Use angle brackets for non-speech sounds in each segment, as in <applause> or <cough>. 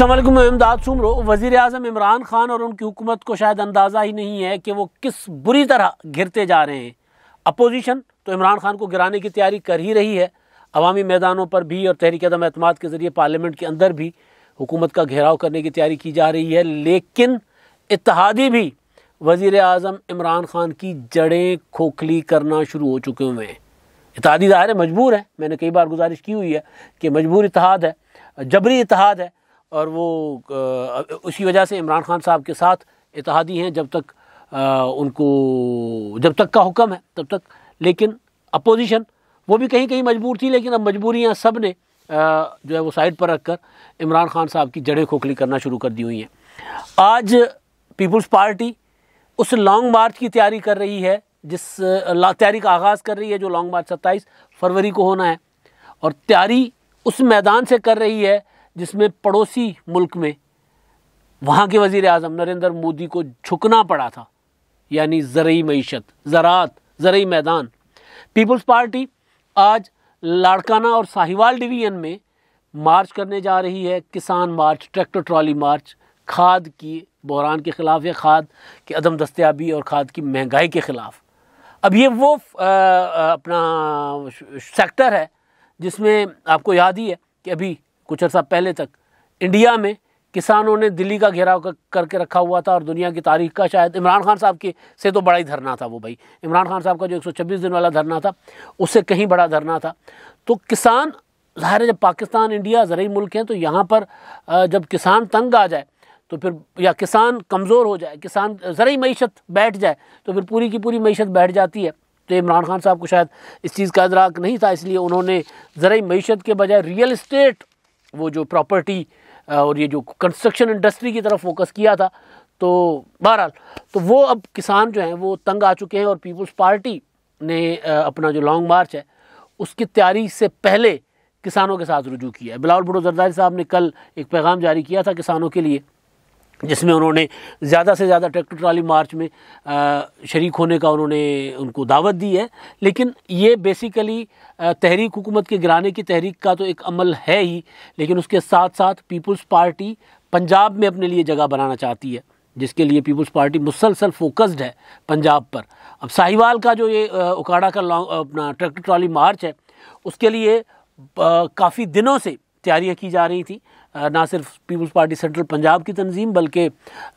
असलम अहमदाद सुमरो वज़ी अजम इमरान ख़ान और उनकी हुकूमत को शायद अंदाज़ा ही नहीं है कि वो किस बुरी तरह घिरते जा रहे हैं अपोजिशन तो इमरान खान को गिराने की तैयारी कर ही रही है अवामी मैदानों पर भी और तहरीक अदम अतमाद के ज़रिए पार्लियामेंट के अंदर भी हुकूमत का घेराव करने की तैयारी की जा रही है लेकिन इतिहादी भी वज़ी अजम इमरान खान की जड़ें खोखली करना शुरू हो चुके हुए हैं इतिहादी ज़ाहिर मजबूर है मैंने कई बार गुजारिश की हुई है कि मजबूर इतिहाद है जबरी इतिहाद है और वो उसी वजह से इमरान खान साहब के साथ इतिहादी हैं जब तक आ, उनको जब तक का हुक्म है तब तक लेकिन अपोजिशन वो भी कहीं कहीं मजबूर थी लेकिन अब मजबूरियाँ सब ने जो है वो साइड पर रख कर इमरान खान साहब की जड़ें खोखली करना शुरू कर दी हुई हैं आज पीपल्स पार्टी उस लॉन्ग मार्च की तैयारी कर रही है जिस तैयारी का आगाज़ कर रही है जो लॉन्ग मार्च सत्ताईस फरवरी को होना है और तैयारी उस मैदान से कर रही है जिसमें पड़ोसी मुल्क में वहाँ के वज़ी अजम नरेंद्र मोदी को झुकना पड़ा था यानी ज़रूरी मीशत ज़रात ज़रूरी मैदान पीपल्स पार्टी आज लाड़काना और साहिवाल डिवीज़न में मार्च करने जा रही है किसान मार्च ट्रैक्टर ट्रॉली मार्च खाद की बहरान के ख़िलाफ़ या खाद की अदम दस्तियाबी और खाद की महंगाई के ख़िलाफ़ अब ये वो आ, अपना सेक्टर है जिसमें आपको याद ही है कि अभी कुछ अर्सा पहले तक इंडिया में किसानों ने दिल्ली का घेराव कर, करके रखा हुआ था और दुनिया की तारीख का शायद इमरान खान साहब के से तो बड़ा ही धरना था वो भाई इमरान खान साहब का जो 126 दिन वाला धरना था उससे कहीं बड़ा धरना था तो किसान ज़ाहिर है जब पाकिस्तान इंडिया ज़रूरी मुल्क हैं तो यहाँ पर जब किसान तंग आ जाए तो फिर या किसान कमज़ोर हो जाए किसान ज़रूरी मीशत बैठ जाए तो फिर पूरी की पूरी मीशत बैठ जाती है तो इमरान खान साहब को शायद इस चीज़ का अदराक नहीं था इसलिए उन्होंने ज़रूरी मीशत के बजाय रियल इस्टेट वो जो प्रॉपर्टी और ये जो कंस्ट्रक्शन इंडस्ट्री की तरफ फोकस किया था तो बहरहाल तो वो अब किसान जो हैं वो तंग आ चुके हैं और पीपल्स पार्टी ने अपना जो लॉन्ग मार्च है उसकी तैयारी से पहले किसानों के साथ रुजू किया है बिलावल भुटो जरदारी साहब ने कल एक पैगाम जारी किया था किसानों के लिए जिसमें उन्होंने ज़्यादा से ज़्यादा ट्रैक्टर ट्राली मार्च में शरीक होने का उन्होंने उनको दावत दी है लेकिन ये बेसिकली तहरीक हुकूमत के गिराने की तहरीक का तो एक अमल है ही लेकिन उसके साथ साथ पीपल्स पार्टी पंजाब में अपने लिए जगह बनाना चाहती है जिसके लिए पीपल्स पार्टी मुसलसल फोकस्ड है पंजाब पर अब साहिवाल का जो ये उकाड़ा का लॉन्ग अपना ट्रैक्टर ट्रॉली मार्च है उसके लिए काफ़ी दिनों से तैयारियाँ की जा रही थी ना सिर्फ पीपल्स पार्टी सेंट्रल पंजाब की तंजीम बल्कि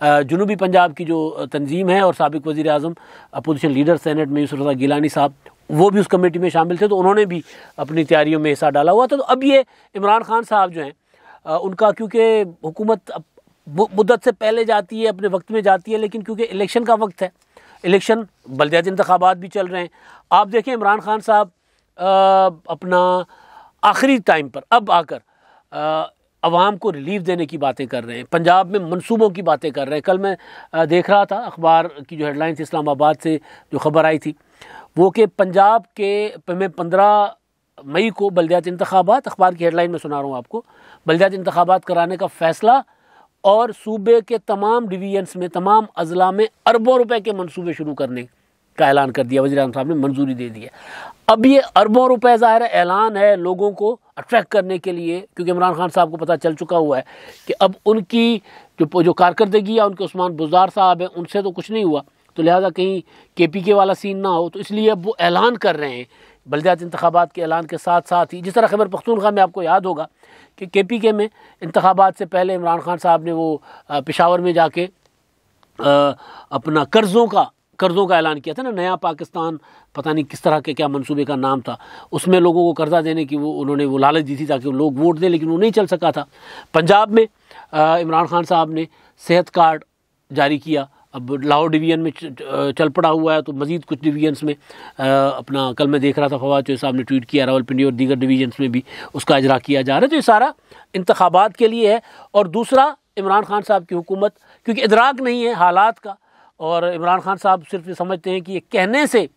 जनूबी पंजाब की जो तंजीम है और सबक वज़ी अजम अपोजिशन लीडर सैनट में यूसर गिलानी साहब वो भी उस कमेटी में शामिल थे तो उन्होंने भी अपनी तैयारियों में हिस्सा डाला हुआ था तो अब ये इमरान खान साहब जो हैं उनका क्योंकि हुकूमत मुद्दत से पहले जाती है अपने वक्त में जाती है लेकिन क्योंकि इलेक्शन का वक्त है इलेक्शन बलदियाती इंतबात भी चल रहे हैं आप देखें इमरान खान साहब अपना आखिरी टाइम पर अब आकर आवाम को रिलीफ देने की बातें कर रहे हैं पंजाब में मनसूबों की बातें कर रहे हैं कल मैं देख रहा था अखबार की जो हेडलाइन थी इस्लामाबाद से जो खबर आई थी वो कि पंजाब के में पंद्रह मई को बलदियाती इंतबात अखबार की हेडलाइन में सुना रहा हूँ आपको बलदियाती इंतबात कराने का फैसला और सूबे के तमाम डिवीजन्स में तमाम अजला में अरबों रुपये के मनसूबे शुरू करने का ऐलान कर दिया वजी साहब ने मंजूरी दे दी है अब ये अरबों रुपये ज़ाहिर ऐलान है लोगों को अट्रैक्ट करने के लिए क्योंकि इमरान खान साहब को पता चल चुका हुआ है कि अब उनकी जो जो कारकर्दगी या उनके उस्मान बुजार साहब हैं उनसे तो कुछ नहीं हुआ तो लिहाजा कहीं के पी के वाला सीन ना हो तो इसलिए अब वो ऐलान कर रहे हैं बलदात इंतबात के ऐलान के साथ साथ ही जिस तरह खबर पख्तूनखा में आपको याद होगा कि के पी के में इंतबात से पहले इमरान खान साहब ने वो पेशावर में जाके अपना कर्ज़ों का कर्ज़ों का ऐलान किया था ना नया पाकिस्तान पता नहीं किस तरह के क्या मंसूबे का नाम था उसमें लोगों को कर्जा देने की वो उन्होंने वो लालच दी थी ताकि लोग वोट दें लेकिन वो नहीं चल सका था पंजाब में इमरान खान साहब ने सेहत कार्ड जारी किया अब लाहौर डिवीज़न में चल पड़ा हुआ है तो मज़ीद कुछ डिवीजन्स में आ, अपना कल मैं देख रहा था फवाद चौधरी साहब ने ट्वीट किया रावलपिंडी और दीगर डिवीजन्स में भी उसका इजरा किया जा रहा है तो ये सारा इंतबात के लिए है और दूसरा इमरान खान साहब की हुकूमत क्योंकि इदराक नहीं है हालात का और इमरान खान साहब सिर्फ ये समझते हैं कि ये कहने से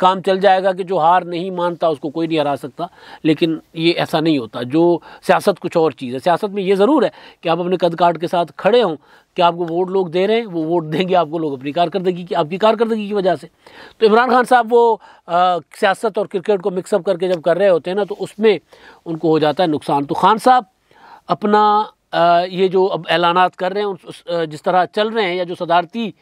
काम चल जाएगा कि जो हार नहीं मानता उसको कोई नहीं हरा सकता लेकिन ये ऐसा नहीं होता जो सियासत कुछ और चीज़ है सियासत में ये ज़रूर है कि आप अपने कद काट के साथ खड़े हों कि आपको वोट लोग दे रहे हैं वो वोट देंगे आपको लोग अपनी कारकर्दगी की आपकी कारकर्दगी की वजह से तो इमरान खान साहब वो सियासत और क्रिकेट को मिक्सअप करके जब कर रहे होते हैं ना तो उसमें उनको हो जाता है नुकसान तो खान साहब अपना आ, ये जो अब ऐलान कर रहे हैं जिस तरह चल रहे हैं या जो सदारती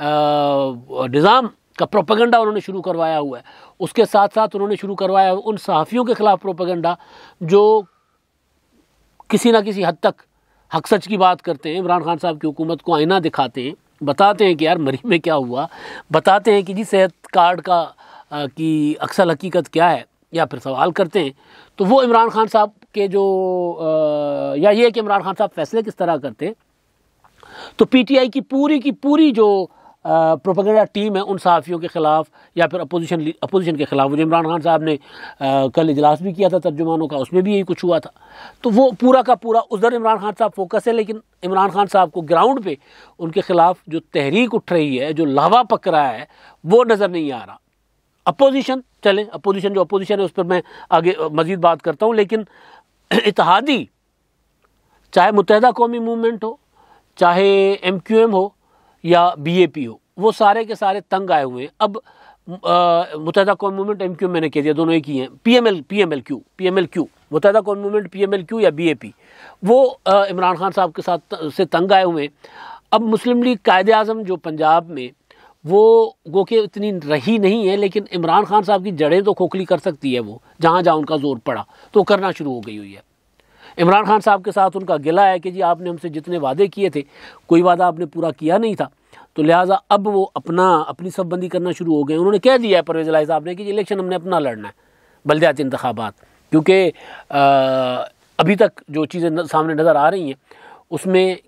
निज़ाम का प्रोपेगेंडा उन्होंने शुरू करवाया हुआ है उसके साथ साथ उन्होंने शुरू करवाया उन सहाफ़ियों के ख़िलाफ़ प्रोपेगेंडा जो किसी ना किसी हद तक हक सच की बात करते हैं इमरान खान साहब की हुकूमत को आईना दिखाते हैं बताते हैं कि यार मरी में क्या हुआ बताते हैं कि जी सेहत कार्ड का आ, की अक्सर हकीकत क्या है या फिर सवाल करते हैं तो वो इमरान खान साहब के जो आ, या ये कि इमरान खान साहब फैसले किस तरह करते हैं तो पीटीआई की पूरी की पूरी जो प्रोपगेडा टीम है उन सहाफ़ियों के ख़िलाफ़ या फिर अपोजिशन अपोजिशन के ख़िलाफ़ जो इमरान खान साहब ने कल इजलास भी किया था तर्जुमानों का उसमें भी यही कुछ हुआ था तो वो पूरा का पूरा उधर इमरान खान साहब फोकस है लेकिन इमरान खान साहब को ग्राउंड पे उनके ख़िलाफ़ जो तहरीक उठ रही है जो लावा पक रहा है वो नज़र नहीं आ रहा अपोजिशन चले अपोजिशन जो अपोजिशन है उस पर मैं आगे मज़ीद बात करता हूँ लेकिन <clears throat> इतिहादी चाहे मुतहदा कौमी मूवमेंट हो चाहे एम क्यू एम हो या बी ए पी हो वो सारे के सारे तंग आए हुए हैं अब मुतहदा कौन मूवमेंट एम क्यू मैंने कह दिया दोनों एक ही हैं P M L P M L Q P M L Q Muttahida Qaumi movement P M L Q या बी ए पी वो इमरान खान साहब के साथ से तंग आए हुए हैं अब मुस्लिम लीग कायद अजम जो पंजाब में वो गो के इतनी रही नहीं है लेकिन इमरान खान साहब की जड़ें तो खोखली कर सकती है वो जहाँ जहाँ उनका जोर पड़ा तो करना शुरू हो गई हुई है इमरान खान साहब के साथ उनका गिला है कि जी आपने हमसे जितने वादे किए थे कोई वादा आपने पूरा किया नहीं था तो लिहाजा अब वो अपना अपनी सबबंदी करना शुरू हो गए उन्होंने कह दिया है परवेज लाई साहब ने कि इलेक्शन हमने अपना लड़ना है बलदयाती इंतबात क्योंकि अभी तक जो चीज़ें सामने नज़र आ रही हैं उसमें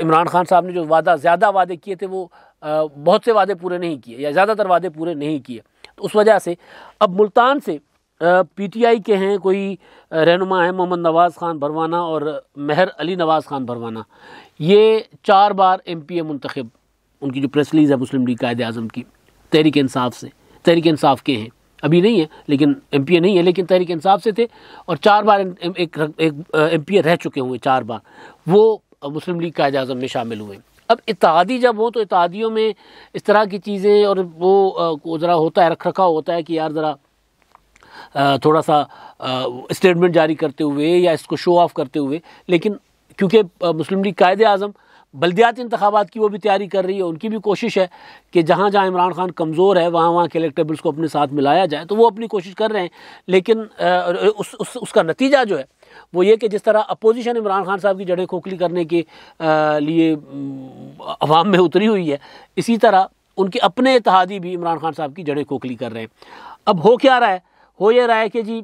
इमरान खान साहब ने जो वादा ज़्यादा वादे किए थे वो बहुत से वादे पूरे नहीं किए या ज़्यादातर वादे पूरे नहीं किए तो उस वजह से अब मुल्तान से पीटीआई के हैं कोई रहनुमा है मोहम्मद नवाज़ ख़ान भरवाना और महर अली नवाज़ ख़ान भरवाना ये चार बार एम पी ए मंतखब उनकी जो प्रेस रिलीज़ है मुस्लिम लीग कायद अजम की तहरीक इंसाफ से तहरीक इंसाफ के हैं अभी नहीं है लेकिन एम पी ए नहीं है लेकिन तहरीक इंसाफ से थे और चार बार एक एक एम पी ए रह चुके हुए चार बार वो मुस्लिम लीग कायद अजम में शामिल हुए अब इतिहादी जब हों तो इतिहादियों में इस तरह की चीज़ें और वो ज़रा होता है रख रखाव होता है कि यार ज़रा थोड़ा सा स्टेटमेंट जारी करते हुए या इसको शो ऑफ करते हुए लेकिन क्योंकि मुस्लिम लीग कायद अज़म बल्दियात इंतबात की वो भी तैयारी कर रही है उनकी भी कोशिश है कि जहाँ जहाँ इमरान खान कमज़ोर है वहाँ वहाँ के इलेक्टेबल्स को अपने साथ मिलाया जाए तो वो अपनी कोशिश कर रहे हैं लेकिन उस, उस उसका नतीजा जो है वो ये कि जिस तरह अपोजिशन इमरान खान साहब की जड़ें खोखली करने के लिए अवाम में उतरी हुई है इसी तरह उनके अपने इतिहादी भी इमरान खान साहब की जड़ें खोखली कर रहे हैं अब हो क्या रहा है हो ये रहा है कि जी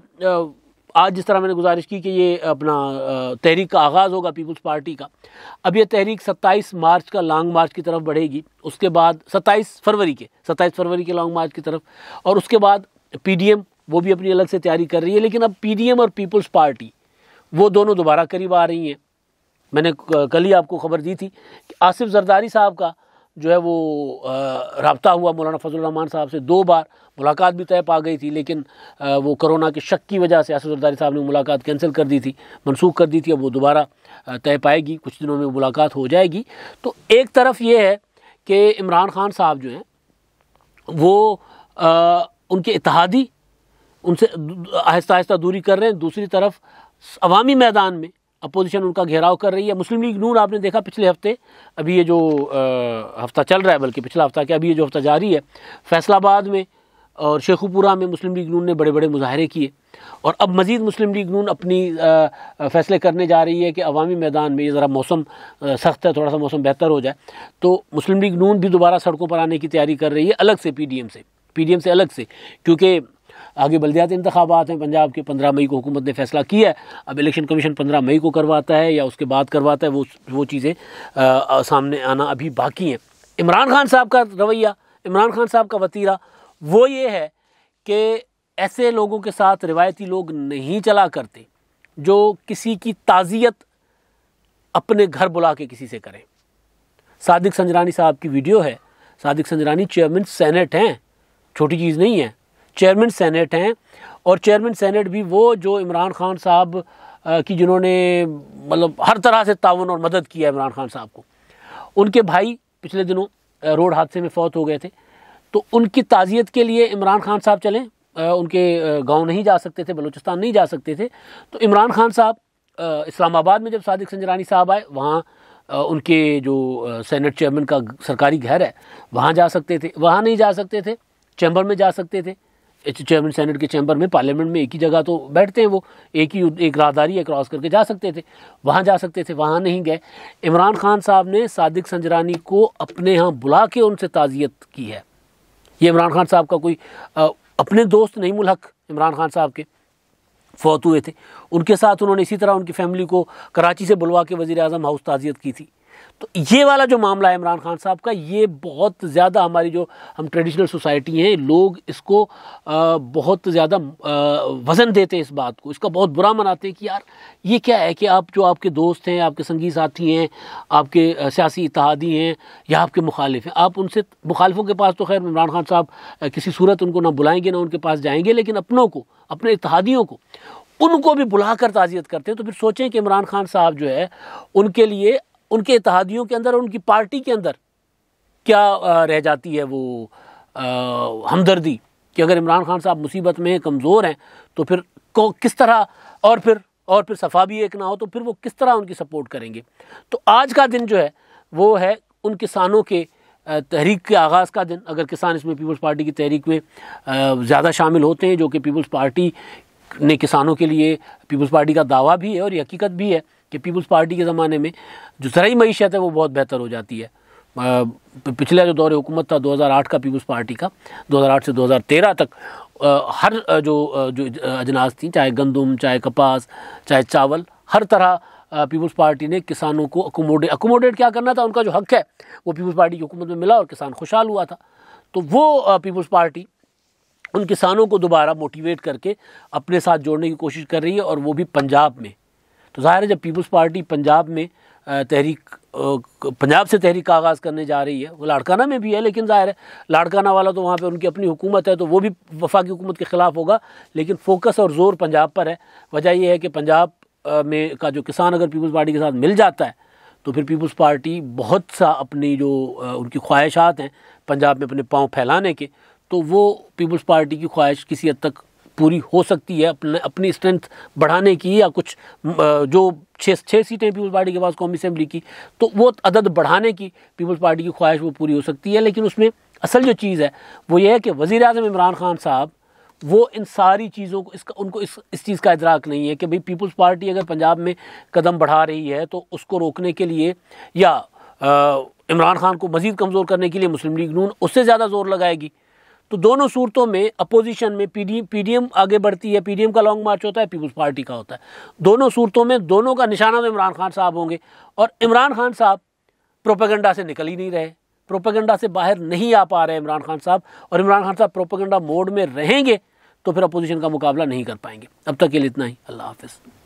आज जिस तरह मैंने गुजारिश की कि ये अपना तहरीक का आगाज़ होगा पीपल्स पार्टी का अब ये तहरीक 27 मार्च का लॉन्ग मार्च की तरफ बढ़ेगी उसके बाद 27 फरवरी के 27 फरवरी के लॉन्ग मार्च की तरफ और उसके बाद पीडीएम वो भी अपनी अलग से तैयारी कर रही है लेकिन अब पीडीएम और पीपल्स पार्टी वो दोनों दोबारा करीब आ रही हैं मैंने कल ही आपको खबर दी थी कि आसिफ जरदारी साहब का जो है वो रबता हुआ मौलाना फजल रहमान साहब से दो बार मुलाकात भी तय पा गई थी लेकिन वो कोरोना के शक की वजह से आसफ जरदारी साहब ने मुलाकात कैंसिल कर दी थी मनसूख कर दी थी अब वो दोबारा तय पाएगी कुछ दिनों में मुलाकात हो जाएगी तो एक तरफ ये है कि इमरान खान साहब जो हैं वो आ, उनके इतिहादी उनसे आहिस्ता आहिस्ता दूरी कर रहे हैं दूसरी तरफ अवामी मैदान में अपोजिशन उनका घेराव कर रही है मुस्लिम लीग नून आपने देखा पिछले हफ्ते अभी ये जो आ, हफ्ता चल रहा है बल्कि पिछला हफ्ता क्या अभी ये जो हफ्ता जारी है फैसलाबाद में और शेखुपुरा में मुस्लिम लीग नून ने बड़े बड़े मुजाहरे किए और अब मज़ीद मुस्लिम लीग नून अपनी आ, फैसले करने जा रही है कि अवामी मैदान में ये ज़रा मौसम सख्त है थोड़ा सा मौसम बेहतर हो जाए तो मुस्लिम लीग नून भी दोबारा सड़कों पर आने की तैयारी कर रही है अलग से पी डी एम से पी डी एम से अलग से क्योंकि आगे बलदियाती तो इंतबात हैं पंजाब के पंद्रह मई को हुकूमत ने फैसला किया है अब इलेक्शन कमीशन पंद्रह मई को करवाता है या उसके बाद करवाता है वो वो चीज़ें सामने आना अभी बाकी हैं इमरान खान साहब का रवैया इमरान खान साहब का वतीरा वो ये है कि ऐसे लोगों के साथ रिवायती लोग नहीं चला करते जो किसी की ताज़ियत अपने घर बुला के किसी से करें सादिक संजरानी साहब की वीडियो है सादिक संजरानी चेयरमैन सेनेट हैं छोटी चीज़ नहीं है चेयरमैन सेनेट हैं और चेयरमैन सेनेट भी वो जो इमरान खान साहब की जिन्होंने मतलब हर तरह से तावन और मदद किया इमरान खान साहब को उनके भाई पिछले दिनों रोड हादसे में फौत हो गए थे तो उनकी ताज़ियत के लिए इमरान खान साहब चलें उनके गांव नहीं जा सकते थे बलूचिस्तान नहीं जा सकते थे तो इमरान खान साहब इस्लामाबाद में जब सादिक संजरानी साहब आए वहाँ उनके जो सेनेट चेयरमैन का सरकारी घर है वहाँ जा सकते थे वहाँ नहीं जा सकते थे चैम्बर में जा सकते थे चेयरमैन सेनेट के चैम्बर में पार्लियामेंट में एक ही जगह तो बैठते हैं वो एक ही एक राहदारी क्रॉस करके जा सकते थे वहाँ जा सकते थे वहाँ नहीं गए इमरान खान साहब ने सादिक संजरानी को अपने यहाँ बुला के उनसे ताज़ियत की है ये इमरान खान साहब का कोई आ, अपने दोस्त नहीं मुलहक इमरान खान साहब के फौत हुए थे उनके साथ उन्होंने इसी तरह उनकी फैमिली को कराची से बुलवा के वज़ी अजम हाउस ताज़ियत की थी तो ये वाला जो मामला है इमरान खान साहब का ये बहुत ज़्यादा हमारी जो हम ट्रेडिशनल सोसाइटी हैं लोग इसको आ, बहुत ज़्यादा वज़न देते हैं इस बात को इसका बहुत बुरा मनाते हैं कि यार ये क्या है कि आप जो आपके दोस्त हैं आपके संगी साथी हैं आपके सियासी इतिहादी हैं या आपके मुखालिफ हैं आप उनसे मुखालफों के पास तो खैर इमरान खान साहब किसी सूरत उनको ना बुलाएंगे ना उनके पास जाएंगे लेकिन अपनों को अपने इतिहादियों को उनको भी बुलाकर ताज़ियत करते हैं तो फिर सोचें कि इमरान खान साहब जो है उनके लिए उनके इतिहादियों के अंदर और उनकी पार्टी के अंदर क्या रह जाती है वो हमदर्दी कि अगर इमरान खान साहब मुसीबत में हैं कमज़ोर हैं तो फिर को किस तरह और फिर और फिर सफ़ा भी एक ना हो तो फिर वो किस तरह उनकी सपोर्ट करेंगे तो आज का दिन जो है वो है उन किसानों के तहरीक के आगाज़ का दिन अगर किसान इसमें पीपल्स पार्टी की तहरीक में ज़्यादा शामिल होते हैं जो कि पीपल्स पार्टी ने किसानों के लिए पीपल्स पार्टी का दावा भी है और हकीकत भी है कि पीपल्स पार्टी के ज़माने में जो जरिए मीशत है वो बहुत बेहतर हो जाती है पिछला जो दौर हुकूमत था 2008 का पीपल्स पार्टी का 2008 से 2013 तक हर जो जो अजनास थी चाहे गंदम चाहे कपास चाहे चावल हर तरह पीपल्स पार्टी ने किसानों को अकोमोडेट अकोमोडेट क्या करना था उनका जो हक है वो पीपल्स पार्टी की हुकूमत में मिला और किसान खुशहाल हुआ था तो वो पीपल्स पार्टी उन किसानों को दोबारा मोटिवेट करके अपने साथ जोड़ने की कोशिश कर रही है और वो भी पंजाब में तो ज़ाहिर है जब पीपल्स पार्टी पंजाब में तहरीक पंजाब से तहरीक का आगाज़ करने जा रही है वो लाड़काना में भी है लेकिन ज़ाहिर है लाड़काना वाला तो वहाँ पे उनकी अपनी हुकूमत है तो वो भी वफाकी हुकूमत के ख़िलाफ़ होगा लेकिन फोकस और ज़ोर पंजाब पर है वजह यह है कि पंजाब में का जो किसान अगर पीपल्स पार्टी के साथ मिल जाता है तो फिर पीपल्स पार्टी बहुत सा अपनी जो उनकी ख्वाहिशात हैं पंजाब में अपने पाँव फैलाने के तो वो पीपल्स पार्टी की ख्वाहिश किसी हद तक पूरी हो सकती है अपने अपनी स्ट्रेंथ बढ़ाने की या कुछ जो छः छः सीटें पीपल्स पार्टी के पास कौमी असम्बली की तो वो अदद बढ़ाने की पीपल्स पार्टी की ख्वाहिश वो पूरी हो सकती है लेकिन उसमें असल जो चीज़ है वो ये है कि वज़ी अजम इमरान खान साहब वो इन सारी चीज़ों को इसका उनको इस इस चीज़ का इदराक नहीं है कि भाई पीपल्स पार्टी अगर पंजाब में कदम बढ़ा रही है तो उसको रोकने के लिए या इमरान खान को मज़ीद कमज़ोर करने के लिए मुस्लिम लीग नून उससे ज़्यादा ज़ोर लगाएगी तो दोनों सूरतों में अपोजिशन में पी पीडीएम आगे बढ़ती है पीडीएम का लॉन्ग मार्च होता है पीपुल्स पार्टी का होता है दोनों सूरतों में दोनों का निशाना तो इमरान खान साहब होंगे और इमरान खान साहब प्रोपेगेंडा से निकल ही नहीं रहे प्रोपेगेंडा से बाहर नहीं आ पा रहे इमरान खान साहब और इमरान खान साहब प्रोपेगेंडा मोड में रहेंगे तो फिर अपोजिशन का मुकाबला नहीं कर पाएंगे अब तक के लिए इतना ही अल्लाह हाफिज़